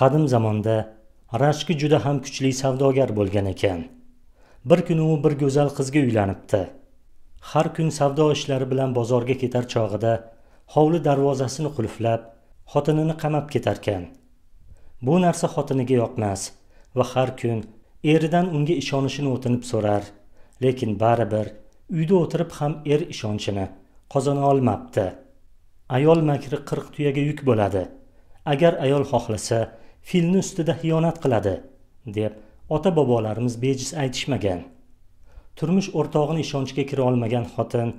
qadim zamonda rashki juda ham kuchli savdogar bo'lgan ekan bir kuni u bir go'zal qizga uylanibdi har kun savdo ishlari bilan bozorga ketar chog'ida hovli darvozasini qulflab xotinini qamab ketarkan bu narsa xotiniga yoqmas va har kun eridan unga ishonishini o'tinib so'rar lekin baribir uyda o'tirib ham er ishonchini qozona olmabdi ayol makri qirq tuyaga yuk bo'ladi agar ayol xohlasa filni ustida xiyonat qiladi deb ota bobolarimiz bejiz aytishmagan turmush o'rtog'ini ishonchga kira olmagan xotin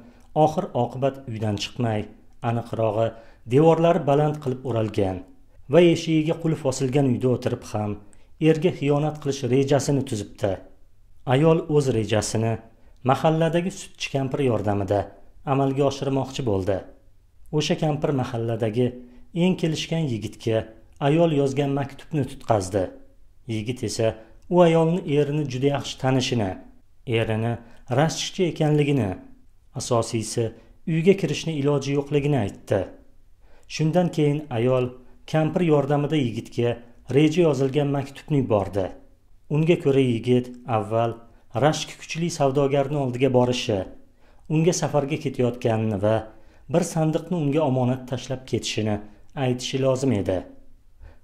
oxir oqibat uydan chiqmay aniqrog'i devorlari baland qilib o'ralgan va eshigiga qulf osilgan uyda o'tirib ham erga xiyonat qilish rejasini tuzibdi ayol o'z rejasini mahalladagi sutchi kampir yordamida amalga oshirmoqchi bo'ldi o'sha kampir mahalladagi eng kelishgan yigitga ayol yozgan maktubni tutqazdi yigit esa u ayolni erini juda yaxshi tanishini erini rashchi ekanligini asosiysi uyga kirishni iloji yo'qligini aytdi shundan keyin ayol kampir yordamida yigitga reja yozilgan maktubni yubordi unga ko'ra yigit avval rashk kuchli savdogarni oldiga borishi unga safarga ketayotganini va bir sandiqni unga omonat tashlab ketishini aytishi lozim edi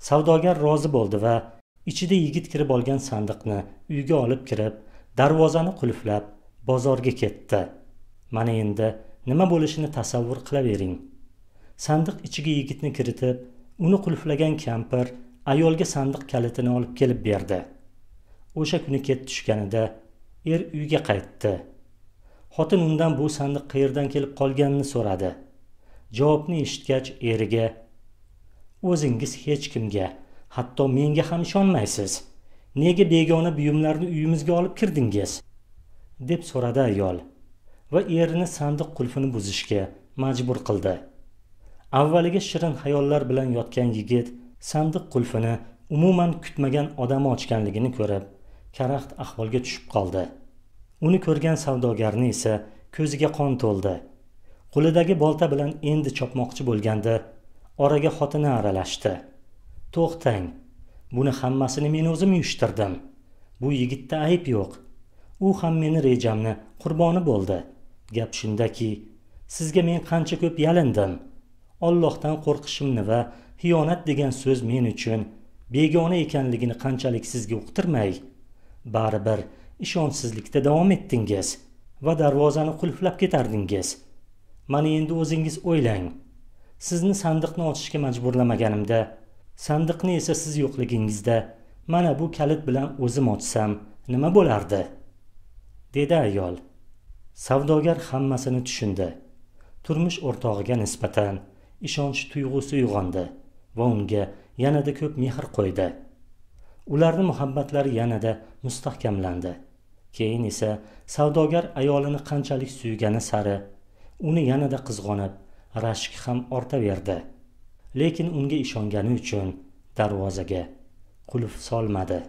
savdogar rozi bo'ldi va ichida yigit kirib olgan sandiqni uyga olib kirib darvozani qulflab bozorga ketdi mana endi nima bo'lishini tasavvur qilavering sandiq ichiga yigitni kiritib uni qulflagan kampir ayolga sandiq kalitini olib kelib berdi o'sha kuni ket tushganida er uyga qaytdi xotin undan bu sandiq qayerdan kelib qolganini so'radi javobni eshitgach eriga o'zingiz hech kimga hatto menga ham ishonmaysiz nega begona buyumlarni uyimizga olib kirdingiz deb so'radi ayol va erini sandiq qulfini buzishga majbur qildi avvaliga shirin xayollar bilan yotgan yigit sandiq qulfini umuman kutmagan odam ochganligini ko'rib karaxt ahvolga tushib qoldi uni ko'rgan savdogarni esa ko'ziga qon to'ldi qo'lidagi bolta bilan endi chopmoqchi bo'lganda oraga xotini aralashdi to'xtang buni hammasini men o'zim uyushtirdim bu yigitda ayb yo'q u ham meni rejamni qurboni bo'ldi gap shundaki sizga men qancha ko'p yalindim ollohdan qo'rqishimni va xiyonat degan so'z men uchun begona ekanligini qanchalik sizga uqtirmay baribir ishonchsizlikda davom etdingiz va darvozani qulflab ketardingiz mana endi o'zingiz o'ylang sizni sandiqni ochishga majburlamaganimda sandiqni esa siz yo'qligingizda mana bu kalit bilan o'zim ochsam nima bo'lardi dedi ayol savdogar hammasini tushundi turmush o'rtog'iga nisbatan ishonch tuyg'usi uyg'ondi va unga yanada ko'p mehr qo'ydi ularni muhabbatlari yanada mustahkamlandi keyin esa savdogar ayolini qanchalik suygani sari uni yanada qizg'onib rashk ham ortaverdi lekin unga ishongani uchun darvozaga qulf solmadi